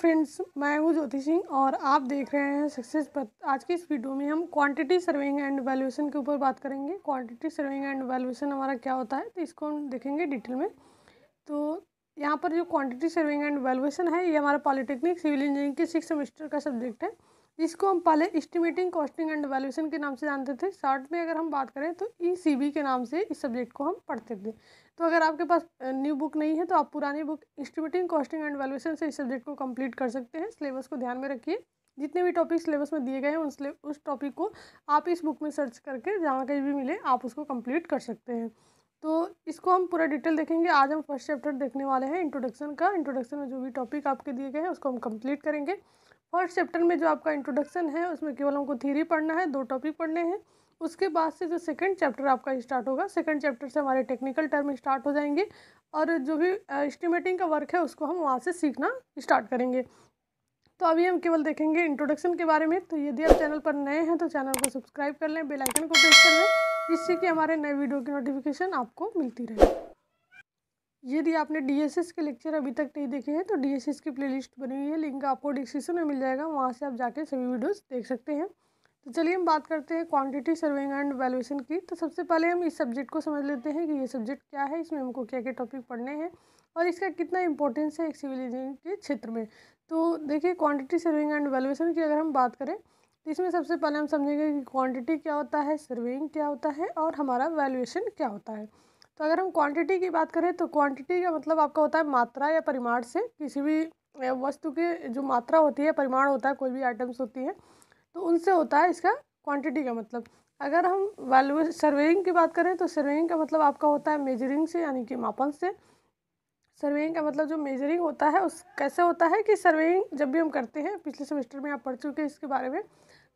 friends मैं हूँ ज्योति सिंह और आप देख रहे हैं सक्सेस पर आज की इस वीडियो में हम क्वांटिटी सर्विंग एंड वैल्यूएशन के ऊपर बात करेंगे क्वांटिटी सर्विंग एंड वैल्यूएशन हमारा क्या होता है तो इसको हम देखेंगे डिटेल में तो यहाँ पर जो क्वांटिटी सर्विंग एंड वैल्यूएशन है ये हमारा पॉलिटेक्निक सिविल इंजीनियरिंग के सिक्स सेमेस्टर का सब्जेक्ट है इसको हम पहले एस्टिमेटिंग कॉस्टिंग एंड वैल्यूशन के नाम से जानते थे शॉर्ट में अगर हम बात करें तो ई e के नाम से इस सब्जेक्ट को हम पढ़ते थे तो अगर आपके पास न्यू बुक नहीं है तो आप पुरानी book estimating costing and valuation से इस सब्जेक्ट को कम्प्लीट कर सकते हैं सिलेबस को ध्यान में रखिए जितने भी टॉपिक सिलेबस में दिए गए हैं उस उस टॉपिक को आप इस बुक में सर्च करके जहाँ कहीं भी मिले आप उसको कंप्लीट कर सकते हैं तो इसको हम पूरा डिटेल देखेंगे आज हम फर्स्ट चैप्टर देखने वाले हैं इंट्रोडक्शन का इंट्रोडक्शन में जो भी टॉपिक आपके दिए गए हैं उसको हम कंप्लीट करेंगे फर्स्ट चैप्टर में जो आपका इंट्रोडक्शन है उसमें केवल हमको थीरी पढ़ना है दो टॉपिक पढ़ने हैं उसके बाद से जो सेकंड चैप्टर आपका स्टार्ट होगा सेकंड चैप्टर से हमारे टेक्निकल टर्म स्टार्ट हो जाएंगे और जो भी एस्टिमेटिंग का वर्क है उसको हम वहाँ से सीखना स्टार्ट करेंगे तो अभी हम केवल देखेंगे इंट्रोडक्शन के बारे में तो यदि आप चैनल पर नए हैं तो चैनल को सब्सक्राइब कर लें बेलाइकन को प्रेस कर लें जिससे कि हमारे नए वीडियो की नोटिफिकेशन आपको मिलती रहे यदि आपने डीएसएस के लेक्चर अभी तक नहीं देखे हैं तो डीएसएस की प्लेलिस्ट बनी हुई है लिंक आपको डिस्क्रिप्शन में मिल जाएगा वहाँ से आप जाके सभी वीडियोस देख सकते हैं तो चलिए हम बात करते हैं क्वांटिटी सर्विंग एंड वैल्यूएशन की तो सबसे पहले हम इस सब्जेक्ट को समझ लेते हैं कि ये सब्जेक्ट क्या है इसमें हमको क्या क्या टॉपिक पढ़ने हैं और इसका कितना इंपॉर्टेंस है एक सिविल इंजीनियरिंग के क्षेत्र में तो देखिए क्वांटिटी सर्विंग एंड वैल्यूएशन की अगर हम बात करें तो इसमें सबसे पहले हम समझेंगे कि क्वान्टिटी क्या होता है सर्विंग क्या होता है और हमारा वैल्यूशन क्या होता है तो अगर हम क्वांटिटी की बात करें तो क्वांटिटी का मतलब आपका होता है मात्रा या परिमाण से किसी भी वस्तु की जो मात्रा होती है परिमाण होता है कोई भी आइटम्स होती हैं तो उनसे होता है इसका क्वांटिटी का मतलब अगर हम वैल्यू सर्वेइंग की बात करें तो सर्वेइंग का मतलब आपका होता है मेजरिंग से यानी कि मापन से सर्वेइंग का मतलब जो मेजरिंग होता है उस कैसे होता है कि सर्वेइंग जब भी हम करते हैं पिछले सेमेस्टर में आप पढ़ चुके हैं इसके बारे में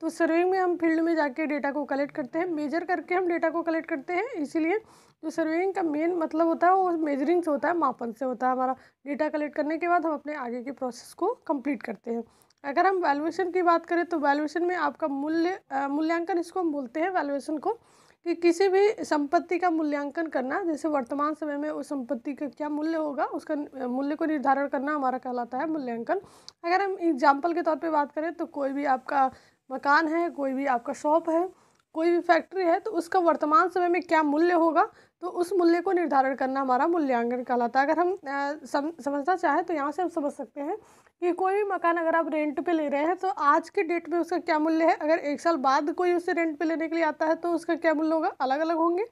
तो सर्विंग में हम फील्ड में जाके डेटा को कलेक्ट करते हैं मेजर करके हम डेटा को कलेक्ट करते हैं इसीलिए जो सर्विंग का मेन मतलब होता है वो मेजरिंग से होता है मापन से होता है हमारा डेटा कलेक्ट करने के बाद हम अपने आगे के प्रोसेस को कंप्लीट करते हैं अगर हम वैल्यूएशन की बात करें तो वैल्यूएशन में आपका मूल्य मूल्यांकन इसको हम बोलते हैं वैल्यूएशन को कि किसी भी संपत्ति का मूल्यांकन करना जैसे वर्तमान समय में उस संपत्ति का क्या मूल्य होगा उसका मूल्य को निर्धारण करना हमारा कहलाता है मूल्यांकन अगर हम एग्जाम्पल के तौर पे बात करें तो कोई भी आपका मकान है कोई भी आपका शॉप है कोई भी फैक्ट्री है तो उसका वर्तमान समय में क्या मूल्य होगा तो उस मूल्य को निर्धारण करना हमारा मूल्यांकन कहलाता है अगर हम सम, समझना चाहें तो यहाँ से हम समझ सकते हैं कि कोई भी मकान अगर आप रेंट पे ले रहे हैं तो आज के डेट में उसका क्या मूल्य है अगर एक साल बाद कोई उसे रेंट पे लेने के लिए आता है तो उसका क्या मूल्य होगा अलग अलग होंगे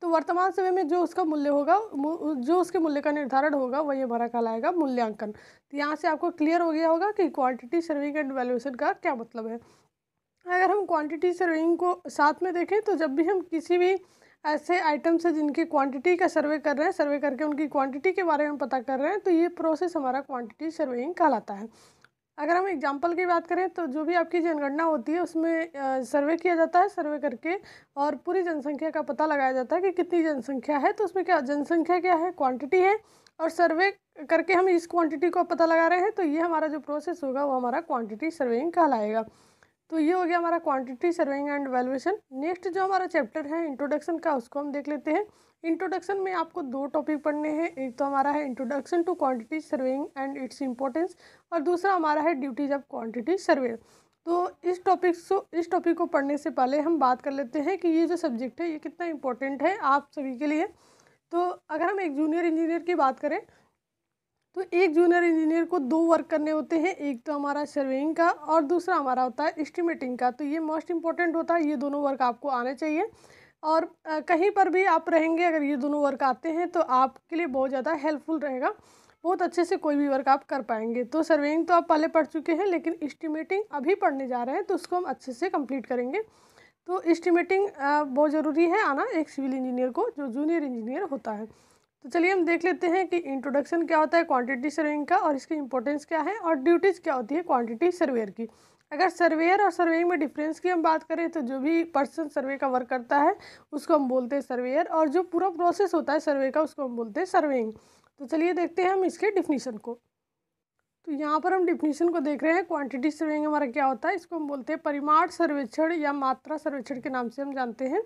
तो वर्तमान समय में जो उसका मूल्य होगा जो उसके मूल्य का निर्धारण होगा वही हमारा कहलाएगा मूल्यांकन तो यहाँ से आपको क्लियर हो गया होगा कि क्वांटिटी सर्विंग एंड वैल्यूएशन का क्या मतलब है अगर हम क्वांटिटी सर्विंग को साथ में देखें तो जब भी हम किसी भी ऐसे आइटम से जिनकी क्वांटिटी का सर्वे कर रहे हैं सर्वे करके उनकी क्वांटिटी के बारे में पता कर रहे हैं तो ये प्रोसेस हमारा क्वांटिटी सर्वेइंग कहलाता है अगर हम एग्जाम्पल की बात करें तो जो भी आपकी जनगणना होती है उसमें सर्वे किया जाता है सर्वे करके और पूरी जनसंख्या का पता लगाया जाता है कि कितनी जनसंख्या है तो उसमें क्या जनसंख्या क्या है क्वांटिटी है और सर्वे करके हम इस क्वान्टिटी को पता लगा रहे हैं तो ये हमारा जो प्रोसेस होगा वो हमारा क्वान्टिटी सर्वेइंग कहलाएगा तो ये हो गया हमारा quantity surveying and valuation next जो हमारा चैप्टर है इंट्रोडक्शन का उसको हम देख लेते हैं इंट्रोडक्शन में आपको दो टॉपिक पढ़ने हैं एक तो हमारा है introduction to quantity surveying and its importance और दूसरा हमारा है ड्यूटीज ऑफ क्वांटिटी सर्वे तो इस टॉपिक सो इस टॉपिक को पढ़ने से पहले हम बात कर लेते हैं कि ये जो सब्जेक्ट है ये कितना इम्पोर्टेंट है आप सभी के लिए तो अगर हम एक जूनियर इंजीनियर की बात करें तो एक जूनियर इंजीनियर को दो वर्क करने होते हैं एक तो हमारा सर्वेइंग का और दूसरा हमारा होता है इस्टीमेटिंग का तो ये मोस्ट इंपॉर्टेंट होता है ये दोनों वर्क आपको आने चाहिए और कहीं पर भी आप रहेंगे अगर ये दोनों वर्क आते हैं तो आपके लिए बहुत ज़्यादा हेल्पफुल रहेगा बहुत अच्छे से कोई भी वर्क आप कर पाएंगे तो सर्वेइंग तो आप पहले पढ़ चुके हैं लेकिन इस्टीमेटिंग अभी पढ़ने जा रहे हैं तो उसको हम अच्छे से कंप्लीट करेंगे तो इस्टीमेटिंग बहुत ज़रूरी है आना एक सिविल इंजीनियर को जो जूनियर इंजीनियर होता है तो चलिए हम देख लेते हैं कि इंट्रोडक्शन क्या होता है क्वांटिटी सर्वेइंग का और इसकी इंपॉर्टेंस क्या है और ड्यूटीज़ क्या होती है क्वांटिटी सर्वेयर की अगर सर्वेयर और सर्वेइंग में डिफरेंस की हम बात करें तो जो भी पर्सन सर्वे का वर्क करता है उसको हम बोलते हैं सर्वेयर और जो पूरा प्रोसेस होता है सर्वे का उसको हम बोलते हैं सर्वेइंग तो चलिए देखते हैं हम इसके डिफिनीशन को तो यहाँ पर हम डिफिनीशन को देख रहे हैं क्वांटिटी सर्वेइंग हमारा क्या होता है इसको हम बोलते हैं परिमाण सर्वेक्षण या मात्रा सर्वेक्षण के नाम से हम जानते हैं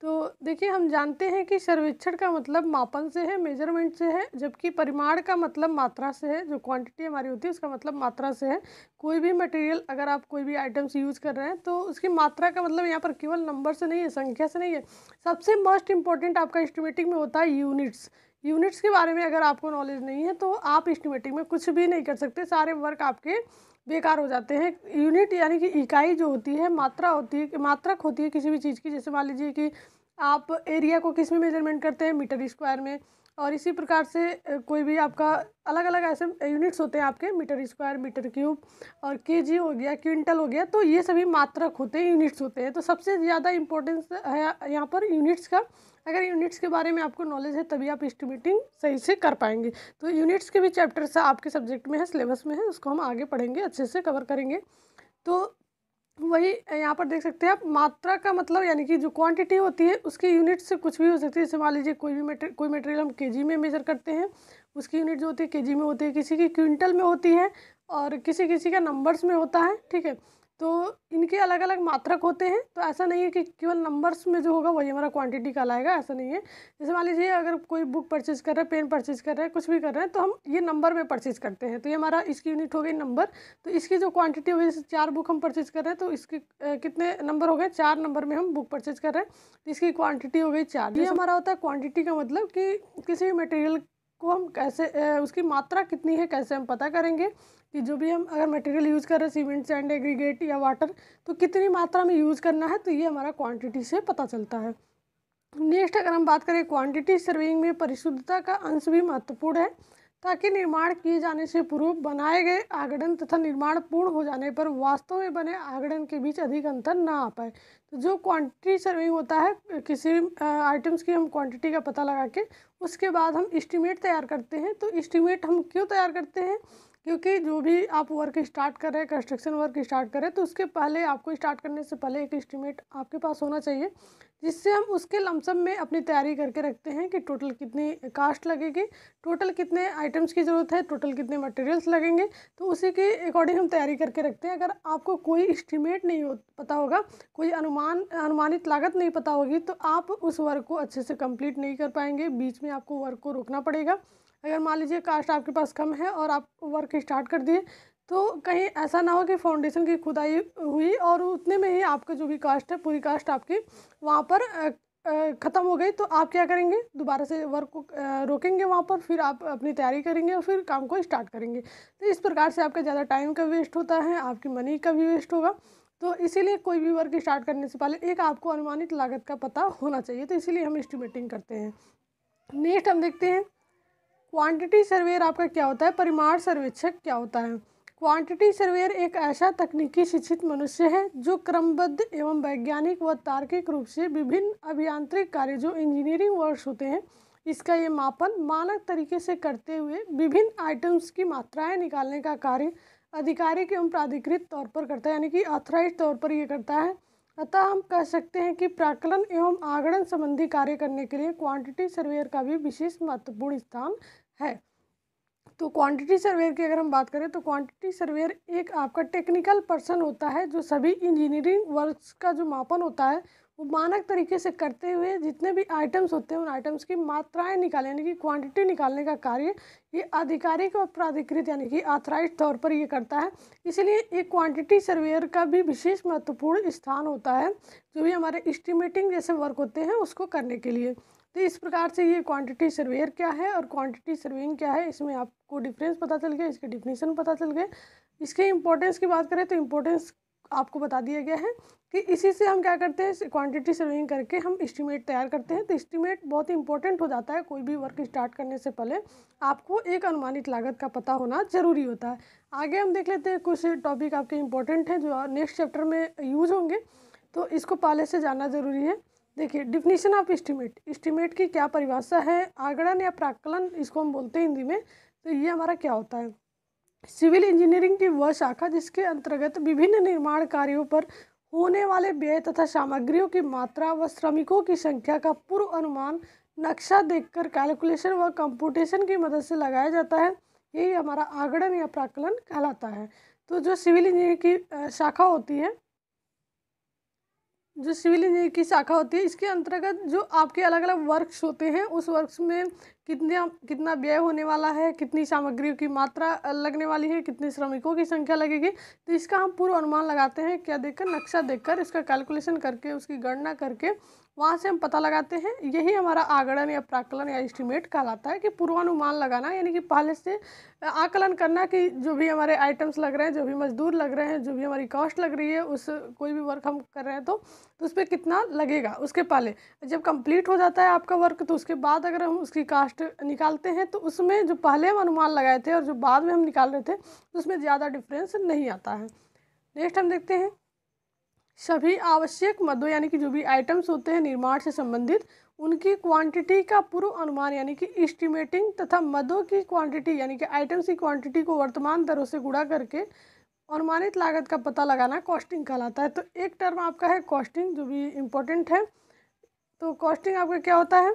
तो देखिए हम जानते हैं कि सर्वेक्षण का मतलब मापन से है मेजरमेंट से है जबकि परिमाण का मतलब मात्रा से है जो क्वांटिटी हमारी होती है उसका मतलब मात्रा से है कोई भी मटेरियल अगर आप कोई भी आइटम्स यूज़ कर रहे हैं तो उसकी मात्रा का मतलब यहाँ पर केवल नंबर से नहीं है संख्या से नहीं है सबसे मोस्ट इंपॉर्टेंट आपका एस्टिमेटिंग में होता है यूनिट्स यूनिट्स के बारे में अगर आपको नॉलेज नहीं है तो आप इस्टीमेटिंग में कुछ भी नहीं कर सकते सारे वर्क आपके बेकार हो जाते हैं यूनिट यानी कि इकाई जो होती है मात्रा होती है मात्रक होती है किसी भी चीज़ की जैसे मान लीजिए कि आप एरिया को किस में मेजरमेंट करते हैं मीटर स्क्वायर में और इसी प्रकार से कोई भी आपका अलग अलग ऐसे यूनिट्स होते हैं आपके मीटर स्क्वायर मीटर क्यूब और जी हो गया क्विंटल हो गया तो ये सभी मात्रक होते हैं यूनिट्स होते हैं तो सबसे ज़्यादा इम्पोर्टेंस है यहाँ पर यूनिट्स का अगर यूनिट्स के बारे में आपको नॉलेज है तभी आप इस्टीमेटिंग सही से कर पाएंगे तो यूनिट्स के भी चैप्टर्स आपके सब्जेक्ट में है सिलेबस में है उसको हम आगे पढ़ेंगे अच्छे से कवर करेंगे तो वही यहाँ पर देख सकते हैं आप मात्रा का मतलब यानी कि जो क्वांटिटी होती है उसकी यूनिट से कुछ भी हो सकती है जैसे मान लीजिए कोई भी मेटे कोई मटेरियल हम केजी में मेजर करते हैं उसकी यूनिट जो होती है केजी में होती है किसी की क्विंटल में होती है और किसी किसी का नंबर्स में होता है ठीक है तो इनके अलग अलग मात्रक होते हैं तो ऐसा नहीं है कि केवल नंबर्स में जो होगा वही हमारा क्वांटिटी का लाएगा ऐसा नहीं है जैसे मान लीजिए अगर कोई बुक परचेज कर रहा है पेन परचेज कर रहा है कुछ भी कर रहे हैं तो हम ये नंबर में परचेज करते हैं तो ये हमारा इसकी यूनिट हो गई नंबर तो इसकी जो क्वान्टिटी हो जैसे चार बुक हम परचेज कर रहे हैं तो इसके कितने नंबर हो गए चार नंबर में हम बुक परचेज कर रहे हैं तो इसकी क्वान्टिटी हो गई चार ये हमारा होता है क्वान्टिटी का मतलब कि किसी भी मटेरियल को हम कैसे उसकी मात्रा कितनी है कैसे हम पता करेंगे कि जो भी हम अगर मटेरियल यूज़ कर रहे हैं सीमेंट सैंड एग्रीगेट या वाटर तो कितनी मात्रा में यूज़ करना है तो ये हमारा क्वांटिटी से पता चलता है नेक्स्ट अगर हम बात करें क्वांटिटी सर्विंग में परिशुद्धता का अंश भी महत्वपूर्ण है ताकि निर्माण किए जाने से पूर्व बनाए गए आगड़न तथा निर्माण पूर्ण हो जाने पर वास्तव में बने आगड़न के बीच अधिक अंतर ना आ पाए तो जो क्वांटिटी सर्विंग होता है किसी आइटम्स की हम क्वांटिटी का पता लगा के उसके बाद हम इस्टीमेट तैयार करते हैं तो इस्टीमेट हम क्यों तैयार करते हैं क्योंकि जो भी आप वर्क स्टार्ट कर रहे हैं कंस्ट्रक्शन वर्क स्टार्ट कर रहे हैं तो उसके पहले आपको स्टार्ट करने से पहले एक इस्टीमेट आपके पास होना चाहिए जिससे हम उसके लमसम में अपनी तैयारी करके रखते हैं कि टोटल कितनी कास्ट लगेगी टोटल कितने आइटम्स की ज़रूरत है टोटल कितने मटेरियल्स लगेंगे तो उसी के अकॉर्डिंग हम तैयारी करके रखते हैं अगर आपको कोई इस्टीमेट नहीं हो पता होगा कोई अनुमान अनुमानित लागत नहीं पता होगी तो आप उस वर्क को अच्छे से कम्प्लीट नहीं कर पाएंगे बीच में आपको वर्क को रोकना पड़ेगा अगर मान लीजिए कास्ट आपके पास कम है और आप वर्क स्टार्ट कर दिए तो कहीं ऐसा ना हो कि फाउंडेशन की खुदाई हुई और उतने में ही आपका जो भी कास्ट है पूरी कास्ट आपकी वहाँ पर ख़त्म हो गई तो आप क्या करेंगे दोबारा से वर्क को रोकेंगे वहाँ पर फिर आप अपनी तैयारी करेंगे और फिर काम को स्टार्ट करेंगे तो इस प्रकार से आपका ज़्यादा टाइम का वेस्ट होता है आपकी मनी का भी वेस्ट होगा तो इसीलिए कोई भी वर्क स्टार्ट करने से पहले एक आपको अनुमानित लागत का पता होना चाहिए तो इसीलिए हम इस्टीमेटिंग करते हैं नेक्स्ट हम देखते हैं क्वांटिटी सर्वेयर आपका क्या होता है परिमाण सर्वेक्षक क्या होता है क्वांटिटी सर्वेयर एक ऐसा तकनीकी शिक्षित मनुष्य है जो क्रमबद्ध एवं वैज्ञानिक व तार्किक रूप से विभिन्न अभियांत्रिक कार्य जो इंजीनियरिंग वर्ष होते हैं इसका ये मापन मानक तरीके से करते हुए विभिन्न आइटम्स की मात्राएं निकालने का कार्य आधिकारिक एवं प्राधिकृत तौर पर करता है यानी कि ऑथराइज तौर पर ये करता है अतः हम कह सकते हैं कि प्राकलन एवं आगणन संबंधी कार्य करने के लिए क्वांटिटी सर्वेयर का भी विशेष महत्वपूर्ण स्थान है तो क्वांटिटी सर्वेयर की अगर हम बात करें तो क्वांटिटी सर्वेयर एक आपका टेक्निकल पर्सन होता है जो सभी इंजीनियरिंग वर्क्स का जो मापन होता है वो मानक तरीके से करते हुए जितने भी आइटम्स होते हैं उन आइटम्स की मात्राएं निकालें यानी कि क्वांटिटी निकालने का कार्य ये आधिकारिक और प्राधिकृत यानी कि ऑथराइज तौर पर ये करता है इसलिए ये क्वांटिटी सर्वेयर का भी विशेष महत्वपूर्ण स्थान होता है जो भी हमारे इस्टीमेटिंग जैसे वर्क होते हैं उसको करने के लिए तो इस प्रकार से ये क्वांटिटी सर्वेयर क्या है और क्वांटिटी सर्वेइंग क्या है इसमें आपको डिफरेंस पता चल गया इसके डिफिनीसन पता चल गए इसके इम्पोर्टेंस की बात करें तो इम्पोर्टेंस आपको बता दिया गया है कि इसी से हम क्या करते हैं क्वांटिटी सर्विंग करके हम इस्टीमेट तैयार करते हैं तो इस्टीमेट बहुत इंपॉर्टेंट हो जाता है कोई भी वर्क स्टार्ट करने से पहले आपको एक अनुमानित लागत का पता होना ज़रूरी होता है आगे हम देख लेते हैं कुछ टॉपिक आपके इंपॉर्टेंट हैं जो नेक्स्ट चैप्टर में यूज़ होंगे तो इसको पहले से जानना ज़रूरी है देखिए डिफिनीशन ऑफ इस्टीमेट इस्टीमेट की क्या परिभाषा है आगड़न या प्राकलन इसको हम बोलते हैं हिंदी में तो ये हमारा क्या होता है सिविल इंजीनियरिंग की वह शाखा जिसके अंतर्गत विभिन्न निर्माण कार्यों पर होने वाले व्यय तथा सामग्रियों की मात्रा व श्रमिकों की संख्या का पूर्व अनुमान नक्शा देखकर कैलकुलेशन व कंप्यूटेशन की मदद से लगाया जाता है यही हमारा आगड़न या प्राकलन कहलाता है तो जो सिविल इंजीनियर की शाखा होती है जो सिविल इंजीनियर की शाखा होती है इसके अंतर्गत जो आपके अलग अलग वर्क्स होते हैं उस वर्क्स में कितना कितना व्यय होने वाला है कितनी सामग्रियों की मात्रा लगने वाली है कितने श्रमिकों की संख्या लगेगी तो इसका हम पूर्व अनुमान लगाते हैं क्या देखकर नक्शा देखकर इसका कैलकुलेशन करके उसकी गणना करके वहाँ से हम पता लगाते हैं यही हमारा आगणन या प्राकलन या एस्टिमेट कहलाता है कि पूर्वानुमान लगाना यानी कि पहले से आकलन करना कि जो भी हमारे आइटम्स लग रहे हैं जो भी मजदूर लग रहे हैं जो भी हमारी कॉस्ट लग रही है उस कोई भी वर्क हम कर रहे हैं तो, तो उस पर कितना लगेगा उसके पहले जब कंप्लीट हो जाता है आपका वर्क तो उसके बाद अगर हम उसकी कास्ट लास्ट निकालते हैं तो उसमें जो पहले हम अनुमान लगाए थे और जो बाद में हम निकाल रहे थे उसमें ज़्यादा डिफरेंस नहीं आता है नेक्स्ट हम देखते हैं सभी आवश्यक मदों यानी कि जो भी आइटम्स होते हैं निर्माण से संबंधित उनकी क्वांटिटी का पूर्व अनुमान यानी कि इस्टीमेटिंग तथा मदों की क्वांटिटी यानी कि आइटम्स की क्वांटिटी को वर्तमान दरों से गुड़ा करके अनुमानित लागत का पता लगाना कॉस्टिंग कहलाता है तो एक टर्म आपका है कॉस्टिंग जो भी इम्पोर्टेंट है तो कॉस्टिंग आपका क्या होता है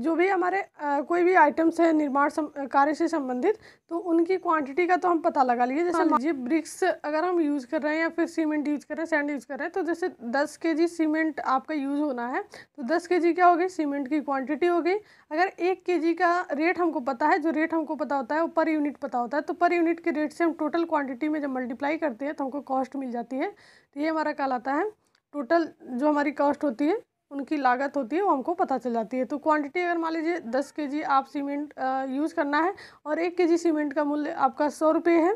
जो भी हमारे आ, कोई भी आइटम्स है निर्माण कार्य से संबंधित तो उनकी क्वांटिटी का तो हम पता लगा लिए जैसे हाँ लीजिए ब्रिक्स अगर हम यूज़ कर रहे हैं या फिर सीमेंट यूज़ कर रहे हैं सैंड यूज़ कर रहे हैं तो जैसे दस के जी सीमेंट आपका यूज़ होना है तो दस के जी क्या हो गई सीमेंट की क्वांटिटी हो गई अगर एक के जी का रेट हमको पता है जो रेट हमको पता होता है वो पर यूनिट पता होता है तो पर यूनिट के रेट से हम टोटल क्वान्टिटी में जब मल्टीप्लाई करते हैं तो हमको कॉस्ट मिल जाती है तो ये हमारा कहलाता आता है टोटल जो हमारी कॉस्ट होती है उनकी लागत होती है वो हमको पता चल जाती है तो क्वांटिटी अगर मान लीजिए दस के जी आप सीमेंट यूज़ करना है और एक के जी सीमेंट का मूल्य आपका सौ रुपये है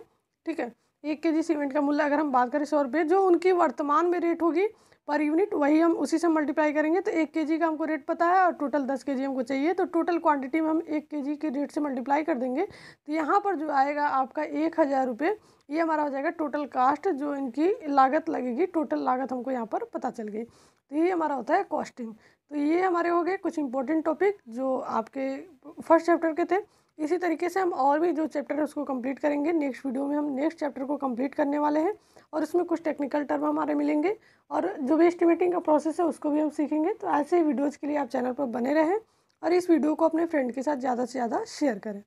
ठीक है एक के जी सीमेंट का मूल्य अगर हम बात करें सौ रुपये जो उनकी वर्तमान में रेट होगी पर यूनिट वही हम उसी से मल्टीप्लाई करेंगे तो एक के जी का हमको रेट पता है और टोटल दस के जी हमको चाहिए तो टोटल क्वांटिटी में हम एक के जी के रेट से मल्टीप्लाई कर देंगे तो यहाँ पर जो आएगा आपका एक हज़ार रुपये ये हमारा हो जाएगा टोटल कास्ट जो इनकी लागत लगेगी टोटल लागत हमको यहाँ पर पता चल गई तो ये हमारा होता है कॉस्टिंग तो ये हमारे हो गए कुछ इंपॉर्टेंट टॉपिक जो आपके फर्स्ट चैप्टर के थे इसी तरीके से हम और भी जो चैप्टर है उसको कंप्लीट करेंगे नेक्स्ट वीडियो में हम नेक्स्ट चैप्टर को कंप्लीट करने वाले हैं और उसमें कुछ टेक्निकल टर्म हमारे मिलेंगे और जो भी एस्टिमेटिंग का प्रोसेस है उसको भी हम सीखेंगे तो ऐसे ही वीडियोज़ के लिए आप चैनल पर बने रहें और इस वीडियो को अपने फ्रेंड के साथ ज़्यादा से ज़्यादा शेयर करें